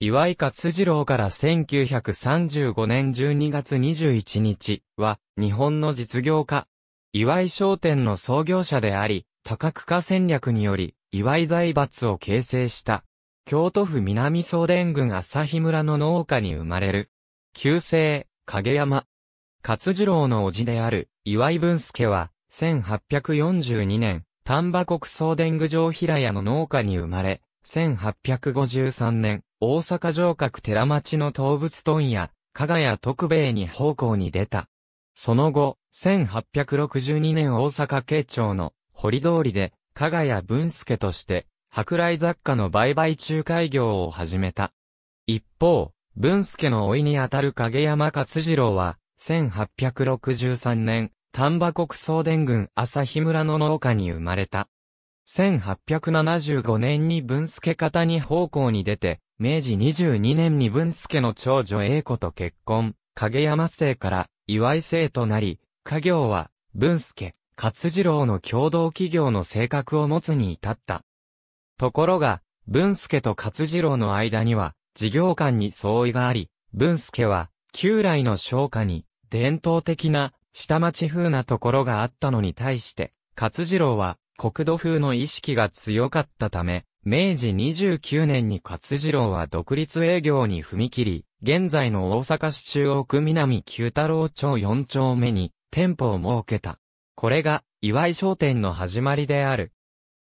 岩井勝次郎から1935年12月21日は、日本の実業家。岩井商店の創業者であり、多角化戦略により、岩井財閥を形成した。京都府南総田郡朝日村の農家に生まれる。旧姓、影山。勝次郎の叔父である、岩井文介は、1842年、丹波国総田郡城平屋の農家に生まれ、1853年、大阪城郭寺町の東仏問屋、加賀谷徳兵衛に奉公に出た。その後、1862年大阪慶長の堀通りで、加賀谷文助として、舶来雑貨の売買仲介業を始めた。一方、文助の老いにあたる影山勝次郎は、1863年、丹波国総伝軍朝日村の農家に生まれた。1875年に文助方に奉公に出て、明治22年に文助の長女英子と結婚、影山生から岩井生となり、家業は文助、勝次郎の共同企業の性格を持つに至った。ところが、文助と勝次郎の間には、事業間に相違があり、文助は、旧来の商家に、伝統的な、下町風なところがあったのに対して、勝次郎は、国土風の意識が強かったため、明治29年に勝次郎は独立営業に踏み切り、現在の大阪市中央区南九太郎町4丁目に店舗を設けた。これが岩井商店の始まりである。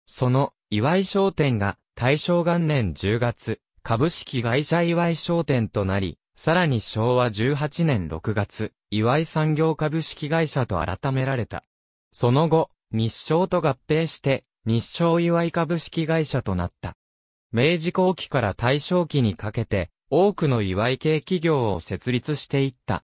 その岩井商店が大正元年10月、株式会社岩井商店となり、さらに昭和18年6月、岩井産業株式会社と改められた。その後、日商と合併して、日照祝い株式会社となった。明治後期から大正期にかけて、多くの祝い系企業を設立していった。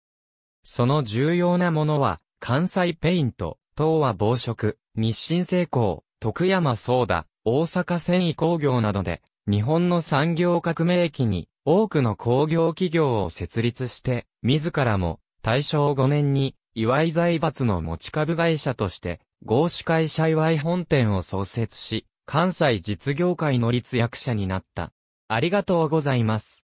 その重要なものは、関西ペイント、東和防食、日清製鋼、徳山ソーダ、大阪繊維工業などで、日本の産業革命期に多くの工業企業を設立して、自らも大正5年に祝い財閥の持ち株会社として合資会社祝い本店を創設し、関西実業界の立役者になった。ありがとうございます。